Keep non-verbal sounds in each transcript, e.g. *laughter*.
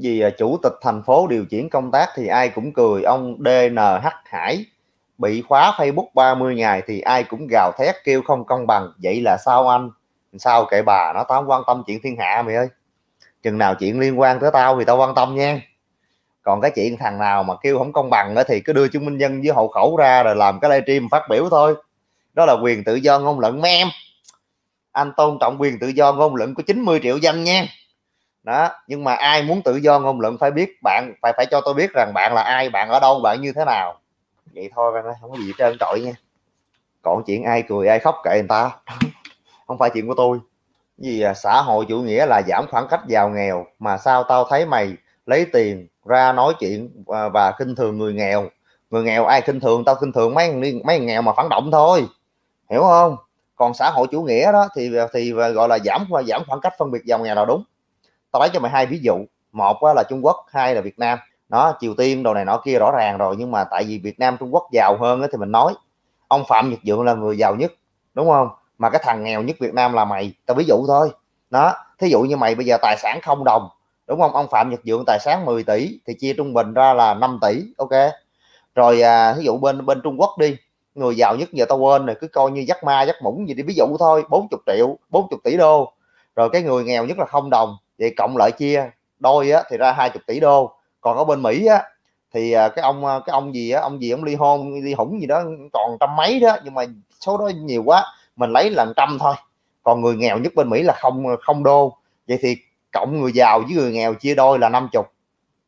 vì à, chủ tịch thành phố điều chuyển công tác thì ai cũng cười ông DNH Hải bị khóa Facebook 30 ngày thì ai cũng gào thét kêu không công bằng vậy là sao anh sao kệ bà nó tao không quan tâm chuyện thiên hạ mày ơi chừng nào chuyện liên quan tới tao thì tao quan tâm nha còn cái chuyện thằng nào mà kêu không công bằng thì cứ đưa chứng minh nhân với hộ khẩu ra rồi làm cái livestream phát biểu thôi đó là quyền tự do ngôn luận mấy em anh tôn trọng quyền tự do ngôn luận của 90 triệu dân nha đó nhưng mà ai muốn tự do ngôn luận phải biết bạn phải phải cho tôi biết rằng bạn là ai bạn ở đâu bạn như thế nào vậy thôi bạn ơi không có gì trên trội nha còn chuyện ai cười ai khóc kệ người ta *laughs* không phải chuyện của tôi gì à, xã hội chủ nghĩa là giảm khoảng cách giàu nghèo mà sao tao thấy mày lấy tiền ra nói chuyện và, và khinh thường người nghèo người nghèo ai khinh thường tao khinh thường mấy mấy nghèo mà phản động thôi hiểu không còn xã hội chủ nghĩa đó thì thì gọi là giảm và giảm khoảng cách phân biệt giàu nghèo là đúng tao lấy cho mày hai ví dụ một là Trung Quốc hai là Việt Nam nó Triều Tiên đồ này nọ kia rõ ràng rồi nhưng mà tại vì Việt Nam Trung Quốc giàu hơn thì mình nói ông Phạm Nhật dượng là người giàu nhất đúng không mà cái thằng nghèo nhất Việt Nam là mày tao ví dụ thôi nó thí dụ như mày bây giờ tài sản không đồng đúng không ông Phạm Nhật dượng tài sản 10 tỷ thì chia trung bình ra là 5 tỷ ok rồi à, ví dụ bên bên Trung Quốc đi người giàu nhất giờ tao quên rồi cứ coi như dắt ma dắt mũng gì đi ví dụ thôi 40 triệu 40 tỷ đô rồi cái người nghèo nhất là không đồng vậy cộng lại chia đôi á, thì ra 20 tỷ đô còn ở bên Mỹ á, thì à, cái ông à, cái ông gì á, ông gì ông ly hôn ly hủng gì đó còn trăm mấy đó nhưng mà số đó nhiều quá mình lấy là trăm thôi còn người nghèo nhất bên Mỹ là không không đô vậy thì cộng người giàu với người nghèo chia đôi là năm chục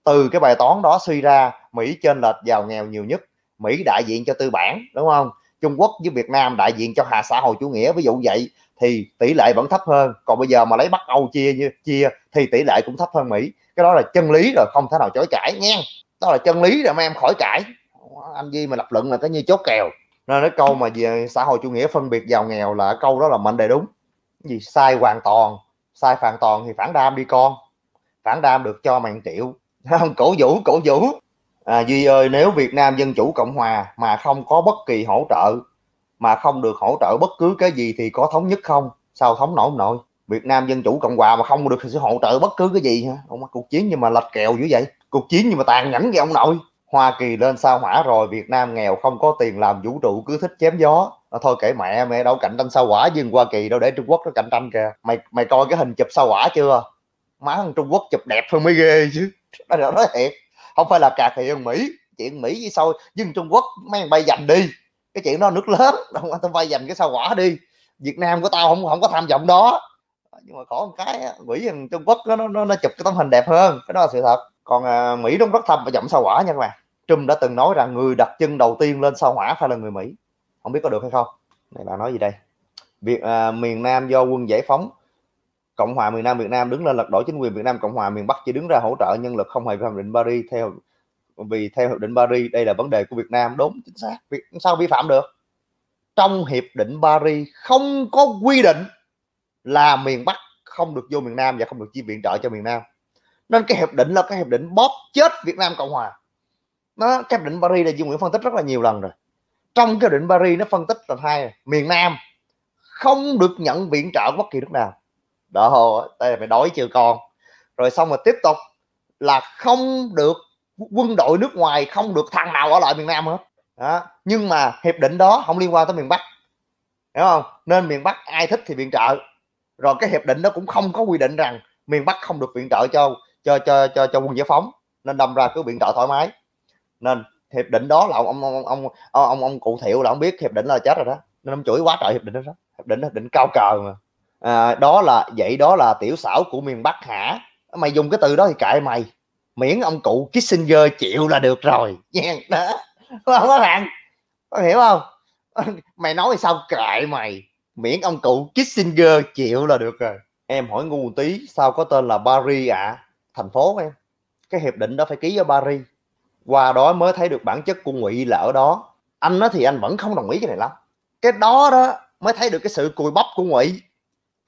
từ cái bài toán đó suy ra Mỹ trên lệch giàu nghèo nhiều nhất Mỹ đại diện cho tư bản đúng không Trung Quốc với Việt Nam đại diện cho hạ xã hội chủ nghĩa ví dụ vậy thì tỷ lệ vẫn thấp hơn còn bây giờ mà lấy Bắc Âu chia như chia thì tỷ lệ cũng thấp hơn Mỹ cái đó là chân lý rồi không thể nào chối cãi nha đó là chân lý rồi mà em khỏi cãi anh Duy mà lập luận là cái như chốt kèo nên cái câu mà về xã hội chủ nghĩa phân biệt giàu nghèo là câu đó là mệnh đề đúng cái gì sai hoàn toàn sai hoàn toàn thì phản đam đi con phản đam được cho màn triệu *laughs* cổ vũ cổ vũ à, Duy ơi nếu Việt Nam Dân Chủ Cộng Hòa mà không có bất kỳ hỗ trợ mà không được hỗ trợ bất cứ cái gì thì có thống nhất không sao thống nổi không nổi Việt Nam Dân Chủ Cộng Hòa mà không được sự hỗ trợ bất cứ cái gì hả ông cuộc chiến nhưng mà lệch kèo dữ vậy cuộc chiến nhưng mà tàn nhẫn vậy ông nội Hoa Kỳ lên sao hỏa rồi Việt Nam nghèo không có tiền làm vũ trụ cứ thích chém gió à, thôi kể mẹ mẹ đâu cạnh tranh sao hỏa dừng Hoa Kỳ đâu để Trung Quốc nó cạnh tranh kìa mày mày coi cái hình chụp sao hỏa chưa má thằng Trung Quốc chụp đẹp hơn mới ghê chứ nó nói thiệt không phải là cà khịa hơn mỹ chuyện mỹ với sau nhưng trung quốc mang bay giành đi cái chuyện đó nước lớn không tao bay giành cái sao quả đi việt nam của tao không không có tham vọng đó nhưng mà có một cái mỹ thằng trung quốc nó, nó nó chụp cái tấm hình đẹp hơn cái đó là sự thật còn à, mỹ nó rất và dậm sao quả nha các bạn trump đã từng nói rằng người đặt chân đầu tiên lên sao hỏa phải là người mỹ không biết có được hay không này bạn nói gì đây việc à, miền nam do quân giải phóng Cộng hòa miền Nam Việt Nam đứng lên lật đổ chính quyền Việt Nam Cộng hòa miền Bắc chỉ đứng ra hỗ trợ nhân lực không hề vi phạm định Paris theo vì theo hiệp định Paris đây là vấn đề của Việt Nam đúng chính xác Việt sao vi phạm được trong hiệp định Paris không có quy định là miền Bắc không được vô miền Nam và không được chi viện trợ cho miền Nam nên cái hiệp định là cái hiệp định bóp chết Việt Nam Cộng Hòa nó cái hiệp định Paris là Duy Nguyễn phân tích rất là nhiều lần rồi trong cái hiệp định Paris nó phân tích là hai miền Nam không được nhận viện trợ bất kỳ nước nào đó đây là mày đói chưa con rồi xong rồi tiếp tục là không được quân đội nước ngoài không được thằng nào ở lại miền nam hết đó. nhưng mà hiệp định đó không liên quan tới miền bắc hiểu không nên miền bắc ai thích thì viện trợ rồi cái hiệp định đó cũng không có quy định rằng miền bắc không được viện trợ cho cho cho cho cho quân giải phóng nên đâm ra cứ viện trợ thoải mái nên hiệp định đó là ông ông ông ông ông, ông, ông cụ thiệu là ông biết hiệp định là chết rồi đó nên ông chửi quá trời hiệp định đó hiệp định hiệp định cao cờ mà à, đó là vậy đó là tiểu xảo của miền Bắc hả mày dùng cái từ đó thì cãi mày miễn ông cụ Kissinger chịu là được rồi *laughs* nha đó không có thằng có hiểu không *laughs* mày nói sao cãi mày miễn ông cụ Kissinger chịu là được rồi em hỏi ngu một tí sao có tên là Paris ạ à? thành phố em cái hiệp định đó phải ký ở Paris qua đó mới thấy được bản chất của ngụy là ở đó anh nói thì anh vẫn không đồng ý cái này lắm cái đó đó mới thấy được cái sự cùi bắp của ngụy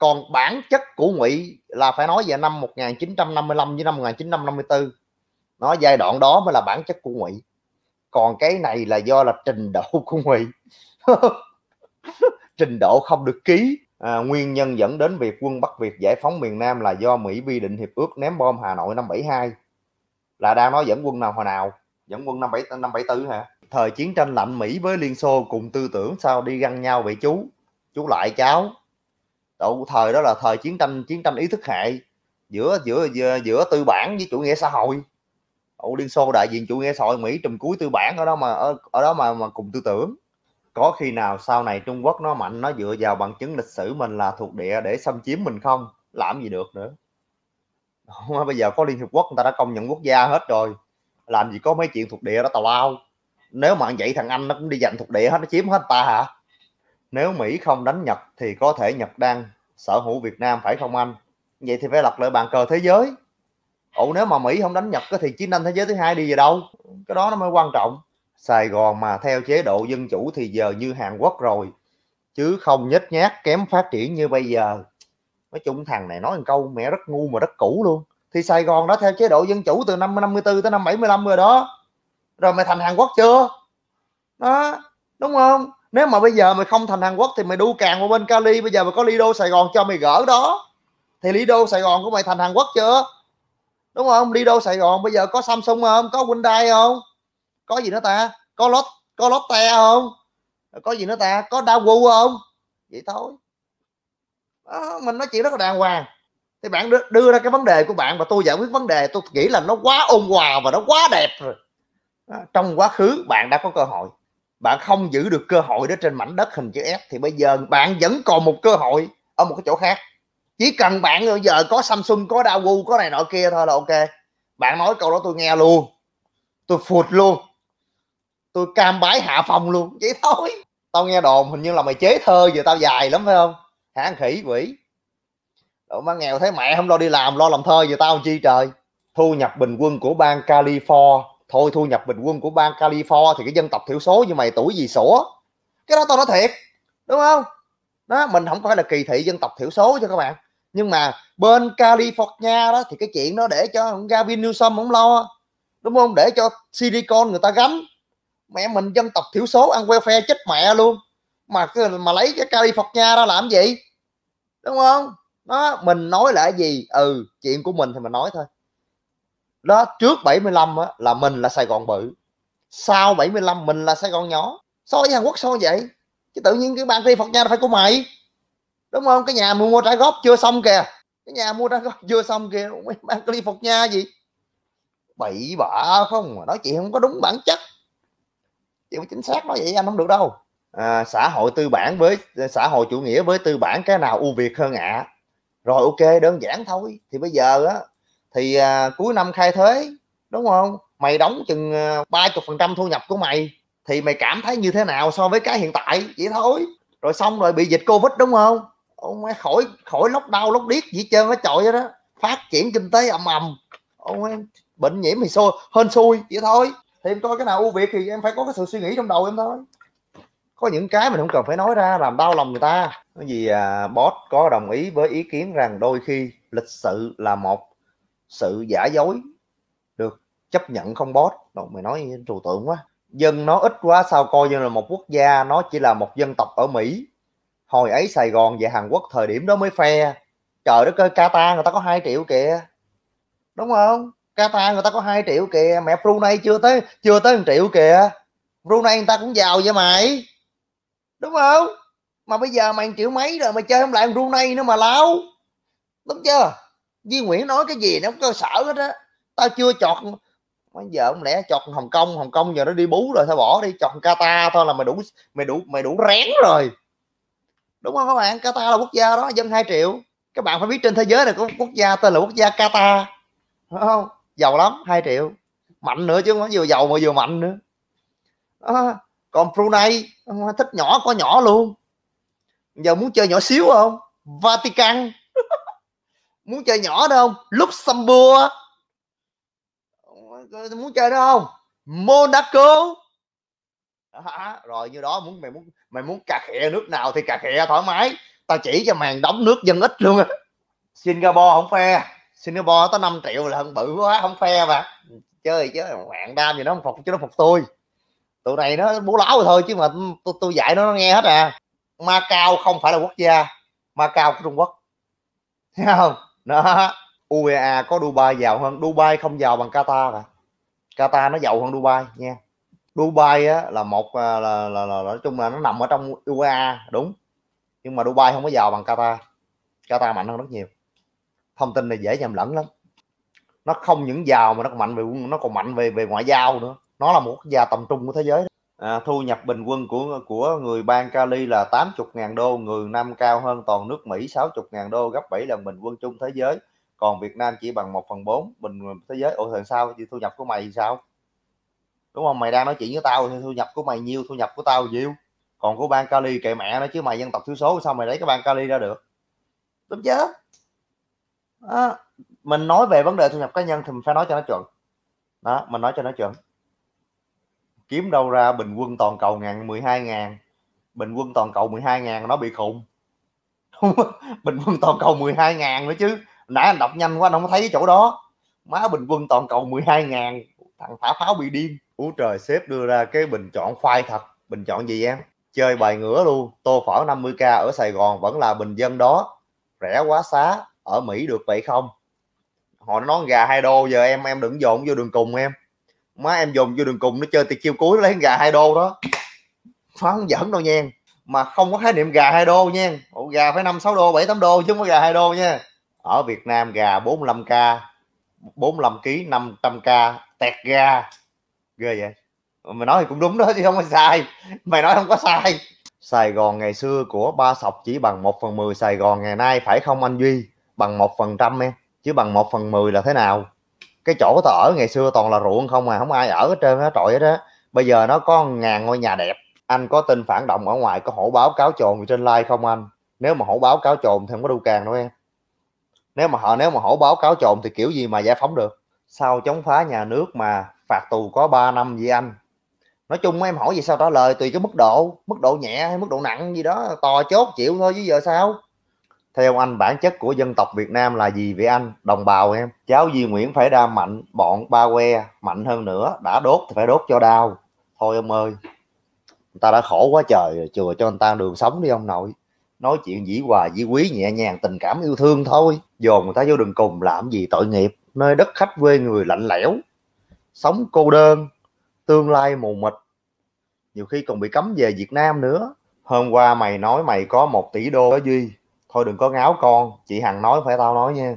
còn bản chất của ngụy là phải nói về năm 1955 với năm 1954 nó giai đoạn đó mới là bản chất của ngụy còn cái này là do là trình độ *laughs* của ngụy *laughs* trình độ không được ký à, nguyên nhân dẫn đến việc quân Bắc Việt giải phóng miền Nam là do Mỹ vi định hiệp ước ném bom Hà Nội năm 72 là đang nói dẫn quân nào hồi nào dẫn quân năm 7 năm 74 hả thời chiến tranh lạnh Mỹ với Liên Xô cùng tư tưởng sao đi găng nhau vậy chú chú lại cháu Độ thời đó là thời chiến tranh chiến tranh ý thức hệ giữa giữa giữa, giữa tư bản với chủ nghĩa xã hội ở Liên Xô đại diện chủ nghĩa xã hội Mỹ trùm cuối tư bản ở đó mà ở, ở đó mà mà cùng tư tưởng có khi nào sau này Trung Quốc nó mạnh nó dựa vào bằng chứng lịch sử mình là thuộc địa để xâm chiếm mình không làm gì được nữa không, bây giờ có Liên Hiệp Quốc người ta đã công nhận quốc gia hết rồi làm gì có mấy chuyện thuộc địa đó tào lao nếu mà vậy thằng Anh nó cũng đi giành thuộc địa hết nó chiếm hết ta hả nếu Mỹ không đánh Nhật thì có thể Nhật đang sở hữu Việt Nam phải không anh vậy thì phải lật lại bàn cờ thế giới ủa nếu mà Mỹ không đánh Nhật thì chiến tranh thế giới thứ hai đi về đâu cái đó nó mới quan trọng Sài Gòn mà theo chế độ dân chủ thì giờ như Hàn Quốc rồi chứ không nhếch nhác kém phát triển như bây giờ nói chung thằng này nói một câu mẹ rất ngu mà rất cũ luôn thì Sài Gòn đó theo chế độ dân chủ từ năm 54 tới năm 75 rồi đó rồi mày thành Hàn Quốc chưa đó đúng không nếu mà bây giờ mày không thành Hàn Quốc thì mày đu càng qua bên Cali bây giờ mày có Lido Sài Gòn cho mày gỡ đó thì Lido Sài Gòn của mày thành Hàn Quốc chưa đúng không Lido Sài Gòn bây giờ có Samsung không có Hyundai không có gì nữa ta có Lot có Lotte không có gì nữa ta có Daewoo không vậy thôi đó, mình nói chuyện rất là đàng hoàng thì bạn đưa, ra cái vấn đề của bạn và tôi giải quyết vấn đề tôi nghĩ là nó quá ôn hòa và nó quá đẹp rồi đó, trong quá khứ bạn đã có cơ hội bạn không giữ được cơ hội đó trên mảnh đất hình chữ S thì bây giờ bạn vẫn còn một cơ hội ở một cái chỗ khác chỉ cần bạn bây giờ có Samsung có Daewoo có này nọ kia thôi là ok bạn nói câu đó tôi nghe luôn tôi phụt luôn tôi cam bái hạ phòng luôn vậy thôi tao nghe đồn hình như là mày chế thơ giờ tao dài lắm phải không hả ăn khỉ quỷ Độ má nghèo thấy mẹ không lo đi làm lo làm thơ giờ tao chi trời thu nhập bình quân của bang California thôi thu nhập bình quân của bang California thì cái dân tộc thiểu số như mày tuổi gì sổ cái đó tao nói thiệt đúng không đó mình không phải là kỳ thị dân tộc thiểu số cho các bạn nhưng mà bên California đó thì cái chuyện đó để cho Gavin Newsom không lo đúng không để cho silicon người ta gánh mẹ mình dân tộc thiểu số ăn welfare chết mẹ luôn mà mà lấy cái California ra làm gì đúng không nó mình nói là gì ừ chuyện của mình thì mình nói thôi đó trước 75 á, là mình là Sài Gòn bự sau 75 mình là Sài Gòn nhỏ so với Hàn Quốc sao vậy chứ tự nhiên cái ban thi Phật nha phải của mày đúng không cái nhà mua, mua trả góp chưa xong kìa cái nhà mua trả góp chưa xong kìa ban thi Phật nha gì bậy bạ không nói chuyện không có đúng bản chất chịu chính xác nói vậy anh không được đâu à, xã hội tư bản với xã hội chủ nghĩa với tư bản cái nào ưu việt hơn ạ à? rồi ok đơn giản thôi thì bây giờ á thì à, cuối năm khai thuế đúng không mày đóng chừng à, ba chục phần trăm thu nhập của mày thì mày cảm thấy như thế nào so với cái hiện tại vậy thôi rồi xong rồi bị dịch covid đúng không ông ấy khỏi khỏi lóc đau lóc điếc gì trơn hết trội đó phát triển kinh tế ầm ầm ông ấy bệnh nhiễm thì xôi hên xui vậy thôi thì em coi cái nào ưu việt thì em phải có cái sự suy nghĩ trong đầu em thôi có những cái mình không cần phải nói ra làm đau lòng người ta vì à, boss có đồng ý với ý kiến rằng đôi khi lịch sự là một sự giả dối được chấp nhận không bót, rồi mày nói trừu tượng quá dân nó ít quá sao coi như là một quốc gia nó chỉ là một dân tộc ở mỹ hồi ấy sài gòn và hàn quốc thời điểm đó mới phe trời đất ơi Kata người ta có hai triệu kìa đúng không Kata người ta có hai triệu kìa mẹ brunei chưa tới chưa tới một triệu kìa brunei người ta cũng giàu vậy mày đúng không mà bây giờ mày một triệu mấy rồi mày chơi không lại brunei nữa mà láo đúng chưa Duy Nguyễn nói cái gì nó không cơ sở hết á tao chưa chọt bây giờ không lẽ chọt Hồng Kông Hồng Kông giờ nó đi bú rồi thôi bỏ đi chọt Qatar thôi là mày đủ mày đủ mày đủ rén rồi đúng không các bạn Qatar là quốc gia đó dân 2 triệu các bạn phải biết trên thế giới này có quốc gia tên là quốc gia Qatar đúng không giàu lắm 2 triệu mạnh nữa chứ không vừa giàu mà vừa mạnh nữa à, còn Brunei thích nhỏ có nhỏ luôn giờ muốn chơi nhỏ xíu không Vatican muốn chơi nhỏ đâu, không Luxembourg muốn chơi đó không Monaco à, rồi như đó muốn mày muốn mày muốn cà khịa nước nào thì cà khịa thoải mái tao chỉ cho màn đóng nước dân ít luôn á Singapore không phe Singapore tới 5 triệu là hơn bự quá không phe mà chơi chứ mạng đam gì nó không phục chứ nó phục tôi tụi này nó bố láo rồi thôi chứ mà tôi tôi dạy nó nó nghe hết à Macau không phải là quốc gia Macau của Trung Quốc thấy không nó UEA có Dubai giàu hơn Dubai không giàu bằng Qatar cả Qatar nó giàu hơn Dubai nha Dubai á, là một à, là, là, là, là nói chung là nó nằm ở trong UEA đúng nhưng mà Dubai không có giàu bằng Qatar Qatar mạnh hơn rất nhiều thông tin này dễ nhầm lẫn lắm nó không những giàu mà nó còn mạnh về nó còn mạnh về về ngoại giao nữa nó là một quốc gia tầm trung của thế giới đó à, thu nhập bình quân của của người bang Cali là 80.000 đô, người Nam cao hơn toàn nước Mỹ 60.000 đô, gấp 7 lần bình quân chung thế giới. Còn Việt Nam chỉ bằng 1 phần 4 bình thế giới. Ủa thì sao? Thì thu nhập của mày sao? Đúng không? Mày đang nói chuyện với tao thì thu nhập của mày nhiêu, thu nhập của tao nhiêu. Còn của bang Cali kệ mẹ nó chứ mày dân tộc thiểu số sao mày lấy cái bang Cali ra được? Đúng chứ? À, mình nói về vấn đề thu nhập cá nhân thì mình phải nói cho nó chuẩn. Đó, mình nói cho nó chuẩn kiếm đâu ra bình quân toàn cầu ngàn 12 ngàn bình quân toàn cầu 12 ngàn nó bị khùng *laughs* bình quân toàn cầu 12 ngàn nữa chứ nãy anh đọc nhanh quá anh không thấy cái chỗ đó má bình quân toàn cầu 12 ngàn thằng thả pháo bị điên ú trời sếp đưa ra cái bình chọn khoai thật bình chọn gì em chơi bài ngửa luôn tô phở 50k ở Sài Gòn vẫn là bình dân đó rẻ quá xá ở Mỹ được vậy không họ nói gà hai đô giờ em em đừng dồn vô đường cùng em má em dùng vô đường cùng nó chơi thì chiêu cuối lấy gà hai đô đó phá không giỡn đâu nha mà không có khái niệm gà hai đô nha Ủa, gà phải năm sáu đô bảy tám đô chứ không có gà hai đô nha ở Việt Nam gà 45 k 45 kg 500 k tẹt gà ghê vậy mày nói thì cũng đúng đó chứ không có sai mày nói không có sai Sài Gòn ngày xưa của ba sọc chỉ bằng 1 phần 10 Sài Gòn ngày nay phải không anh Duy bằng 1 phần trăm em chứ bằng 1 phần 10 là thế nào cái chỗ tao ở ngày xưa toàn là ruộng không à, không ai ở hết trơn á trội hết đó bây giờ nó có ngàn ngôi nhà đẹp anh có tin phản động ở ngoài có hổ báo cáo trồn trên like không anh nếu mà hổ báo cáo trồn thì không có đâu càng đâu em nếu mà họ nếu mà hổ báo cáo trồn thì kiểu gì mà giải phóng được sao chống phá nhà nước mà phạt tù có 3 năm gì anh nói chung em hỏi gì sao trả lời tùy cái mức độ mức độ nhẹ hay mức độ nặng gì đó to chốt chịu thôi chứ giờ sao theo anh bản chất của dân tộc Việt Nam là gì vậy anh đồng bào em cháu Di Nguyễn phải ra mạnh bọn ba que mạnh hơn nữa đã đốt thì phải đốt cho đau thôi ông ơi người ta đã khổ quá trời chừa cho anh ta đường sống đi ông nội nói chuyện dĩ hòa dĩ quý nhẹ nhàng tình cảm yêu thương thôi dồn người ta vô đường cùng làm gì tội nghiệp nơi đất khách quê người lạnh lẽo sống cô đơn tương lai mù mịt nhiều khi còn bị cấm về Việt Nam nữa hôm qua mày nói mày có một tỷ đô đó duy thôi đừng có ngáo con chị hằng nói phải tao nói nha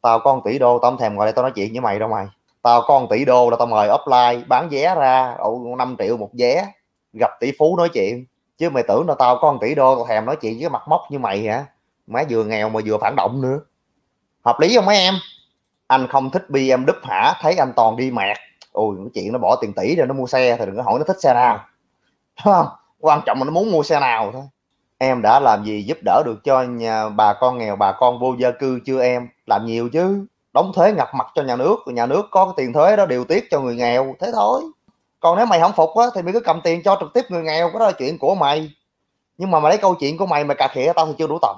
tao con tỷ đô tao không thèm gọi đây tao nói chuyện với mày đâu mày tao con tỷ đô là tao mời offline bán vé ra độ 5 triệu một vé gặp tỷ phú nói chuyện chứ mày tưởng là tao con tỷ đô tao thèm nói chuyện với mặt móc như mày hả má vừa nghèo mà vừa phản động nữa hợp lý không mấy em anh không thích bi em đúp hả thấy anh toàn đi mạc ôi cái chuyện nó bỏ tiền tỷ rồi nó mua xe thì đừng có hỏi nó thích xe nào đúng không quan trọng là nó muốn mua xe nào thôi em đã làm gì giúp đỡ được cho nhà bà con nghèo bà con vô gia cư chưa em làm nhiều chứ đóng thuế ngập mặt cho nhà nước nhà nước có cái tiền thuế đó điều tiết cho người nghèo thế thôi còn nếu mày không phục á thì mày cứ cầm tiền cho trực tiếp người nghèo cái đó là chuyện của mày nhưng mà mày lấy câu chuyện của mày mà cà khịa tao thì chưa đủ tầm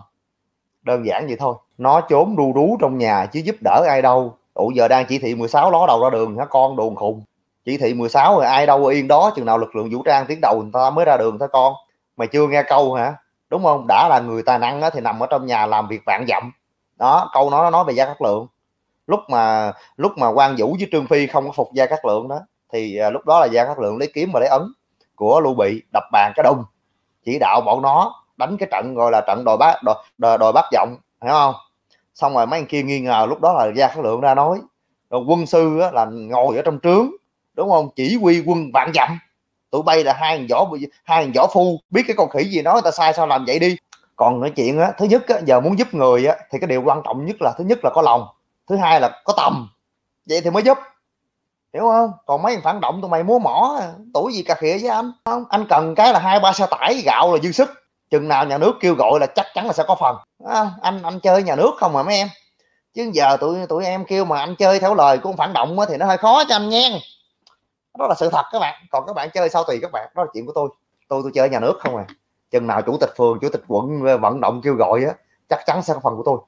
đơn giản vậy thôi nó trốn đu đú trong nhà chứ giúp đỡ ai đâu ủa giờ đang chỉ thị 16 ló đầu ra đường hả con đồn khùng chỉ thị 16 rồi ai đâu yên đó chừng nào lực lượng vũ trang tiến đầu người ta mới ra đường thôi con mày chưa nghe câu hả đúng không đã là người tài năng thì nằm ở trong nhà làm việc vạn dặm đó câu nó nói về gia cát lượng lúc mà lúc mà quan vũ với trương phi không có phục gia cát lượng đó thì à, lúc đó là gia cát lượng lấy kiếm và lấy ấn của lưu bị đập bàn cái đông chỉ đạo bọn nó đánh cái trận gọi là trận đồi bát đồi, đồi, đồi bát vọng hiểu không xong rồi mấy anh kia nghi ngờ lúc đó là gia cát lượng ra nói rồi quân sư là ngồi ở trong trướng đúng không chỉ huy quân vạn dặm tụi bay là hai võ hai võ phu biết cái con khỉ gì nó người ta sai sao làm vậy đi còn nói chuyện á thứ nhất á, giờ muốn giúp người á, thì cái điều quan trọng nhất là thứ nhất là có lòng thứ hai là có tầm vậy thì mới giúp hiểu không còn mấy thằng phản động tụi mày múa mỏ tuổi gì cà khịa với anh không anh cần cái là hai ba xe tải gạo là dư sức chừng nào nhà nước kêu gọi là chắc chắn là sẽ có phần à, anh anh chơi nhà nước không mà mấy em chứ giờ tụi tụi em kêu mà anh chơi theo lời của phản động á, thì nó hơi khó cho anh nha đó là sự thật các bạn còn các bạn chơi sao tùy các bạn đó là chuyện của tôi tôi tôi chơi nhà nước không à chừng nào chủ tịch phường chủ tịch quận ờ, vận động kêu gọi á chắc chắn sẽ có phần của tôi